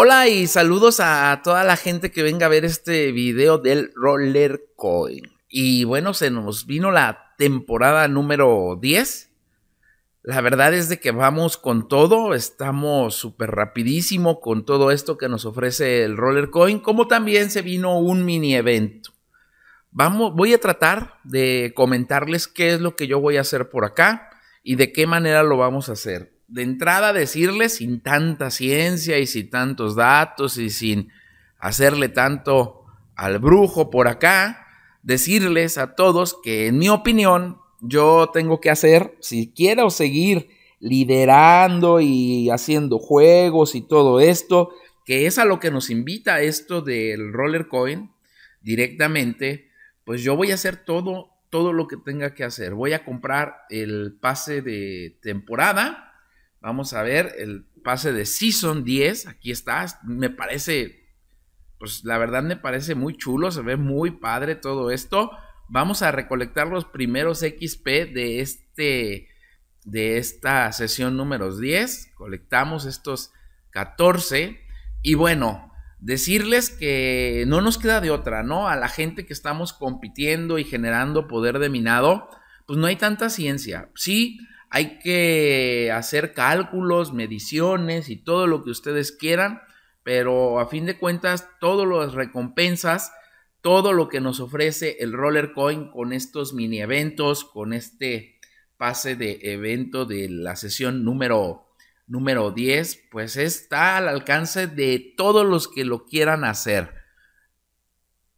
Hola y saludos a toda la gente que venga a ver este video del Roller Coin. Y bueno, se nos vino la temporada número 10. La verdad es de que vamos con todo, estamos súper rapidísimo con todo esto que nos ofrece el Roller Coin, como también se vino un mini evento. Vamos, voy a tratar de comentarles qué es lo que yo voy a hacer por acá y de qué manera lo vamos a hacer de entrada decirles, sin tanta ciencia y sin tantos datos y sin hacerle tanto al brujo por acá, decirles a todos que en mi opinión yo tengo que hacer, si quiero seguir liderando y haciendo juegos y todo esto, que es a lo que nos invita esto del roller coin directamente, pues yo voy a hacer todo todo lo que tenga que hacer. Voy a comprar el pase de temporada Vamos a ver el pase de Season 10. Aquí está. Me parece, pues la verdad me parece muy chulo. Se ve muy padre todo esto. Vamos a recolectar los primeros XP de este de esta sesión número 10. Colectamos estos 14. Y bueno, decirles que no nos queda de otra, ¿no? A la gente que estamos compitiendo y generando poder de minado, pues no hay tanta ciencia. Sí, hay que hacer cálculos, mediciones y todo lo que ustedes quieran, pero a fin de cuentas, todas las recompensas, todo lo que nos ofrece el Roller Coin con estos mini eventos, con este pase de evento de la sesión número número 10, pues está al alcance de todos los que lo quieran hacer.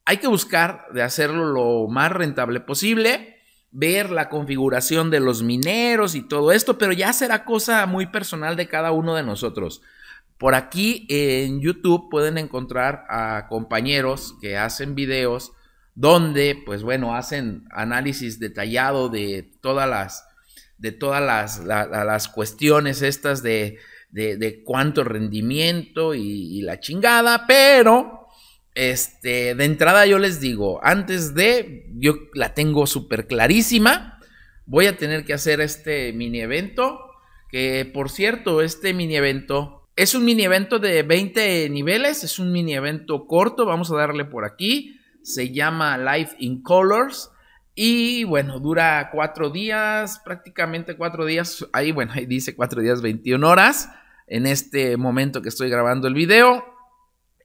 Hay que buscar de hacerlo lo más rentable posible ver la configuración de los mineros y todo esto, pero ya será cosa muy personal de cada uno de nosotros. Por aquí en YouTube pueden encontrar a compañeros que hacen videos donde, pues bueno, hacen análisis detallado de todas las, de todas las, cuestiones estas de, de, cuánto rendimiento y, y la chingada, pero este, de entrada yo les digo, antes de, yo la tengo súper clarísima, voy a tener que hacer este mini evento, que por cierto, este mini evento es un mini evento de 20 niveles, es un mini evento corto, vamos a darle por aquí, se llama Life in Colors. Y bueno, dura cuatro días, prácticamente cuatro días. Ahí, bueno, ahí dice cuatro días, 21 horas. En este momento que estoy grabando el video,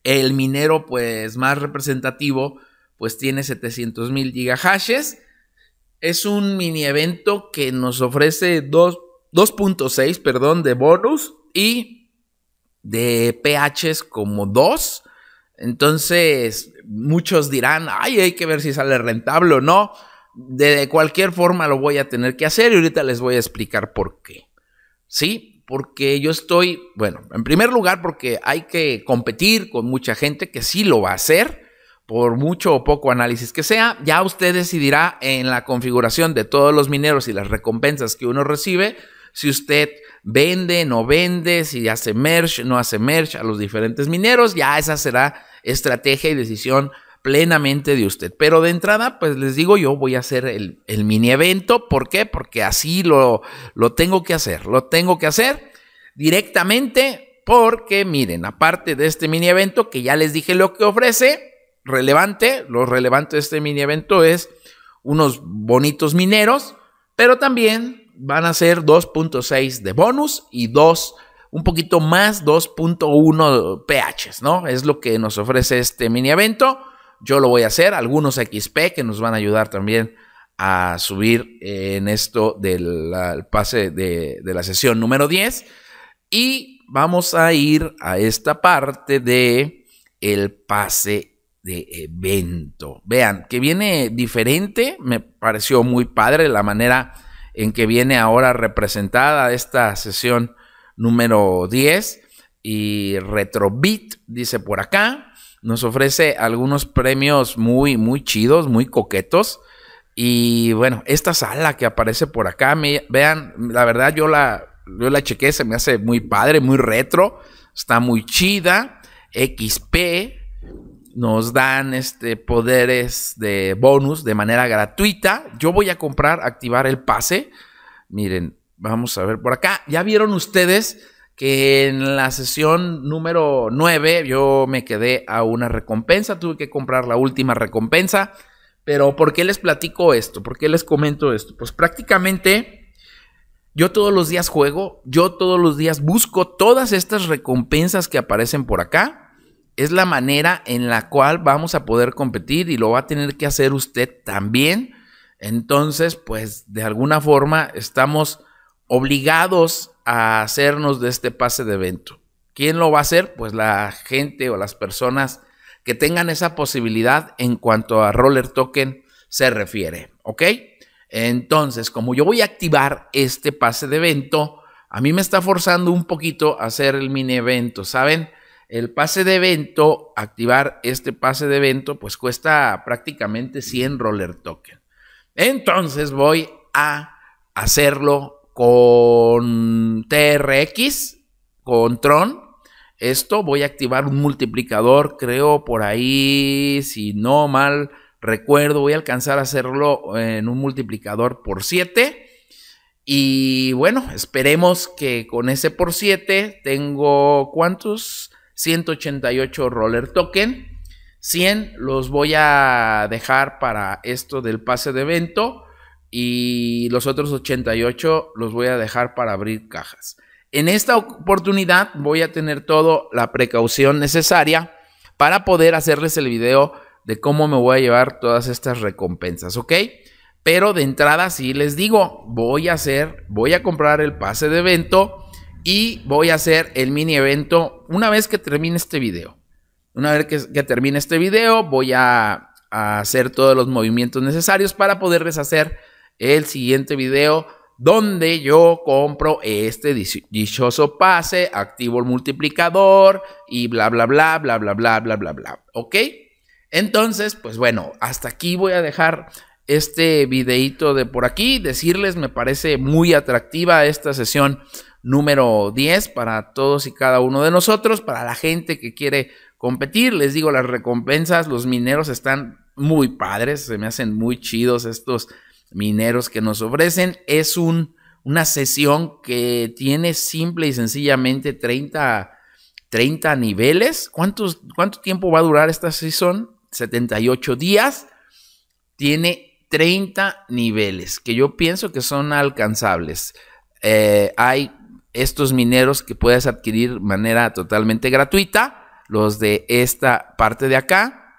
el minero, pues más representativo, pues tiene 700 mil gigahashes. Es un mini evento que nos ofrece 2.6, perdón, de bonus y de PHs como 2. Entonces, muchos dirán, ay, hay que ver si sale rentable o no. De cualquier forma lo voy a tener que hacer y ahorita les voy a explicar por qué. ¿Sí? porque yo estoy, bueno, en primer lugar porque hay que competir con mucha gente que sí lo va a hacer, por mucho o poco análisis que sea, ya usted decidirá en la configuración de todos los mineros y las recompensas que uno recibe, si usted vende, no vende, si hace merch, no hace merch a los diferentes mineros, ya esa será estrategia y decisión plenamente de usted. Pero de entrada, pues les digo, yo voy a hacer el, mini evento. ¿Por qué? Porque así lo, lo tengo que hacer. Lo tengo que hacer directamente porque, miren, aparte de este mini evento que ya les dije lo que ofrece, relevante, lo relevante de este mini evento es unos bonitos mineros, pero también van a ser 2.6 de bonus y 2 un poquito más 2.1 PH, ¿no? Es lo que nos ofrece este mini evento. Yo lo voy a hacer, algunos XP que nos van a ayudar también a subir en esto del pase de, la sesión número 10. Y vamos a ir a esta parte de el pase de evento. Vean, que viene diferente, me pareció muy padre la manera en que viene ahora representada esta sesión número 10 y retrobit, dice por acá nos ofrece algunos premios muy, muy chidos, muy coquetos. Y bueno, esta sala que aparece por acá, vean, la verdad yo la, yo la chequé, se me hace muy padre, muy retro, está muy chida. XP nos dan este poderes de bonus de manera gratuita. Yo voy a comprar, activar el pase. Miren, vamos a ver por acá. Ya vieron ustedes que en la sesión número 9 yo me quedé a una recompensa, tuve que comprar la última recompensa. Pero ¿por qué les platico esto? ¿Por qué les comento esto? Pues prácticamente yo todos los días juego, yo todos los días busco todas estas recompensas que aparecen por acá. Es la manera en la cual vamos a poder competir y lo va a tener que hacer usted también. Entonces, pues de alguna forma estamos obligados a hacernos de este pase de evento. ¿Quién lo va a hacer? Pues la gente o las personas que tengan esa posibilidad en cuanto a roller token se refiere, ¿ok? Entonces, como yo voy a activar este pase de evento, a mí me está forzando un poquito a hacer el mini evento, ¿saben? El pase de evento, activar este pase de evento, pues cuesta prácticamente 100 roller token. Entonces voy a hacerlo con TRX, con Tron. Esto voy a activar un multiplicador, creo por ahí, si no mal recuerdo, voy a alcanzar a hacerlo en un multiplicador por 7. Y bueno, esperemos que con ese por 7 tengo cuántos? 188 roller token. 100 los voy a dejar para esto del pase de evento y los otros 88 los voy a dejar para abrir cajas. En esta oportunidad voy a tener toda la precaución necesaria para poder hacerles el video de cómo me voy a llevar todas estas recompensas, ¿ok? Pero de entrada sí les digo, voy a hacer, voy a comprar el pase de evento y voy a hacer el mini evento una vez que termine este video. Una vez que, termine este video voy a, a hacer todos los movimientos necesarios para poderles hacer el siguiente video donde yo compro este dichoso pase, activo el multiplicador y bla, bla, bla, bla, bla, bla, bla, bla, bla. ¿Ok? Entonces, pues bueno, hasta aquí voy a dejar este videito de por aquí. Decirles, me parece muy atractiva esta sesión número 10 para todos y cada uno de nosotros, para la gente que quiere competir. Les digo, las recompensas, los mineros están muy padres, se me hacen muy chidos estos mineros que nos ofrecen. Es un, una sesión que tiene simple y sencillamente 30, niveles. ¿Cuántos, ¿Cuánto tiempo va a durar esta sesión? 78 días. Tiene 30 niveles que yo pienso que son alcanzables. Eh, hay estos mineros que puedes adquirir de manera totalmente gratuita, los de esta parte de acá.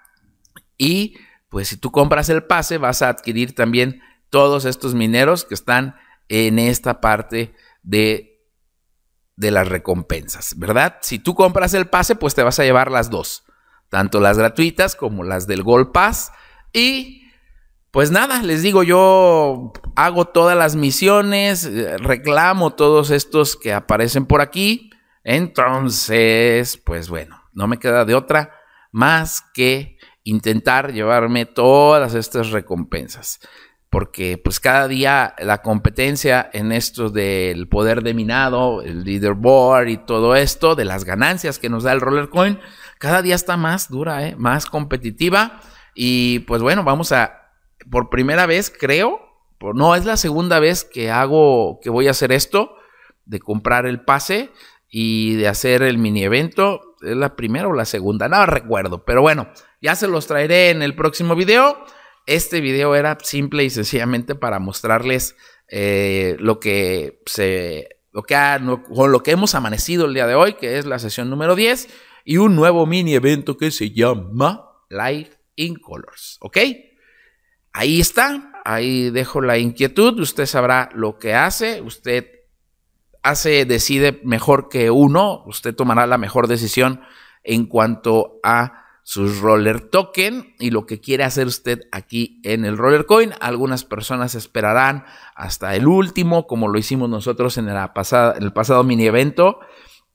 Y pues si tú compras el pase, vas a adquirir también todos estos mineros que están en esta parte de, de las recompensas, ¿verdad? Si tú compras el pase, pues te vas a llevar las dos, tanto las gratuitas como las del Gold Pass. Y pues nada, les digo, yo hago todas las misiones, eh, reclamo todos estos que aparecen por aquí. Entonces, pues bueno, no me queda de otra más que intentar llevarme todas estas recompensas porque pues cada día la competencia en esto del poder de minado, el leaderboard y todo esto, de las ganancias que nos da el Rollercoin. cada día está más dura, ¿eh? más competitiva. Y pues bueno, vamos a, por primera vez creo, no es la segunda vez que hago, que voy a hacer esto, de comprar el pase y de hacer el mini evento. Es la primera o la segunda, no recuerdo, pero bueno, ya se los traeré en el próximo video. Este video era simple y sencillamente para mostrarles eh, lo que se lo que, con lo que hemos amanecido el día de hoy, que es la sesión número 10, y un nuevo mini evento que se llama Life in Colors, ¿ok? Ahí está, ahí dejo la inquietud, usted sabrá lo que hace, usted hace, decide mejor que uno, usted tomará la mejor decisión en cuanto a sus roller token y lo que quiere hacer usted aquí en el roller coin. Algunas personas esperarán hasta el último, como lo hicimos nosotros en, en el pasado mini evento,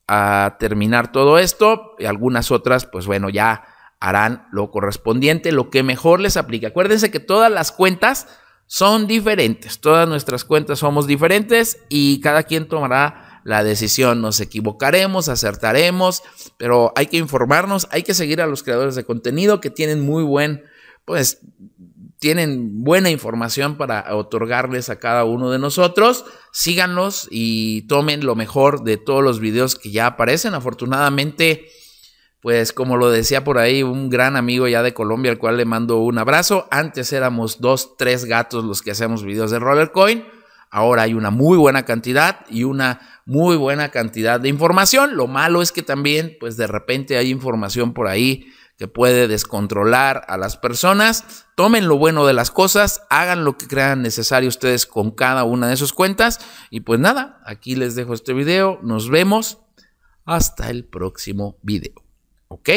a terminar todo esto y algunas otras, pues bueno, ya harán lo correspondiente, lo que mejor les aplique. Acuérdense que todas las cuentas son diferentes, todas nuestras cuentas somos diferentes y cada quien tomará la decisión. Nos equivocaremos, acertaremos, pero hay que informarnos, hay que seguir a los creadores de contenido que tienen muy buen, pues, tienen buena información para otorgarles a cada uno de nosotros. Síganlos y tomen lo mejor de todos los videos que ya aparecen. Afortunadamente, pues como lo decía por ahí un gran amigo ya de Colombia al cual le mando un abrazo. Antes éramos dos, tres gatos los que hacemos videos de Rollercoin. Ahora hay una muy buena cantidad y una muy buena cantidad de información. Lo malo es que también, pues de repente hay información por ahí que puede descontrolar a las personas. Tomen lo bueno de las cosas, hagan lo que crean necesario ustedes con cada una de sus cuentas. Y pues nada, aquí les dejo este video. Nos vemos hasta el próximo video. ¿Ok?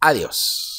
Adiós.